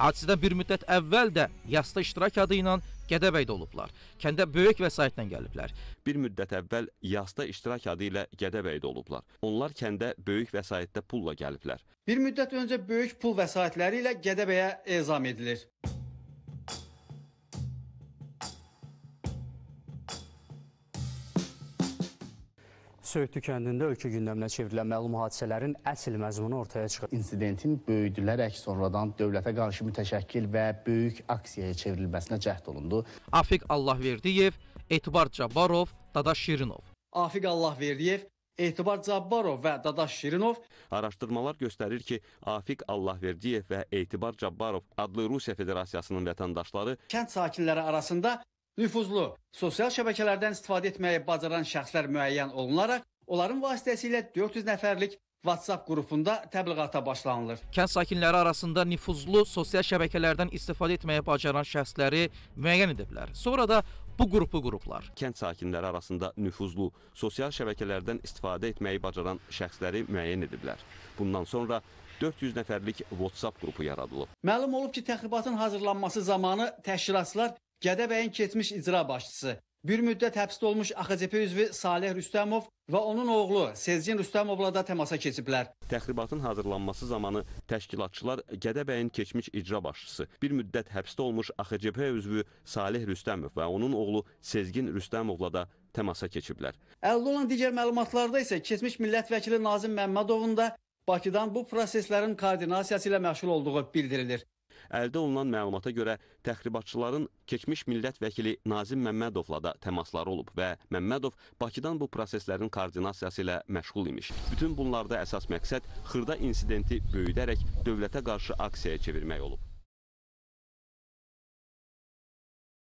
Hadisədən bir müddət əvvəl də yasta iştirak adı ilə Gədəbəydə olublar. Kəndə böyük vəsaitlə gəliblər. Bir müddət əvvəl yasta iştirak adı ilə Gədəbəydə olublar. Onlar kəndə böyük vəsaitdə pulla gəliblər. Bir müddət öncə böyük pul vəsaitləri ilə Gədəbəyə ezam edilir. Söyüdlü kəndində ölkə gündəminə çevrilən məlum hadisələrin əsl məzmunu ortaya çıxır. İnsidentin böyüdülərək sonradan dövlətə qarşı mütəşəkkil və böyük aksiyaya çevrilməsinə cəhd olundu. Afiq Allahverdiyev, Etibar Cabbarov, Dadaş Şirinov. Afiq Allahverdiyev, Etibar Cabbarov və Dadaş Şirinov araşdırmalar göstərir ki, Afiq Allahverdiyev və Etibar Cabbarov adlı Rusiya Federasiyasının vətəndaşları kənd sakinləri arasında Nüfuzlu sosial şəbəkələrdən istifadə etməyi bacaran şəxslər müəyyən olunaraq, onların vasitəsilə 400 nəfərlik WhatsApp qrupunda təbliğata başlanılır. Kənd sakinləri arasında nüfuzlu sosial şəbəkələrdən istifadə etməyə bacaran şəxsləri müəyyən ediblər. Sonra da bu qrupu qruplar. Kənd sakinləri arasında nüfuzlu sosial şəbəkələrdən istifadə etməyi bacaran şəxsləri müəyyən ediblər. Bundan sonra 400 nəfərlik WhatsApp qrupu yaradılıb. Məlum olub ki, təxribatın hazırlanması zamanı təşkilatçılar Gədəbəyin keçmiş icra başçısı, bir müddət həbsdə olmuş AXCP üzvü Salih Rüstəmov və onun oğlu Sezgin Rüstəmovla da təmasa keçiblər. Təxribatın hazırlanması zamanı təşkilatçılar Gədəbəyin keçmiş icra başçısı, bir müddət həbsdə olmuş AXCP üzvü Salih Rüstəmov və onun oğlu Sezgin Rüstəmovla da təmasa keçiblər. Əldə olan digər məlumatlarda isə keçmiş millət vəkili Nazim Məmmədovun da Bakıdan bu proseslərin koordinasiyası ilə məşğul olduğu bildirilir. Əldə olunan məlumata görə təxribatçıların keçmiş millət vəkili Nazim Məmmədovla da təmasları olub və Məmmədov Bakıdan bu proseslərin koordinasiyası ilə məşğul imiş. Bütün bunlarda əsas məqsəd xırda insidenti böyüdərək dövlətə qarşı aksiyaya çevirmək olub.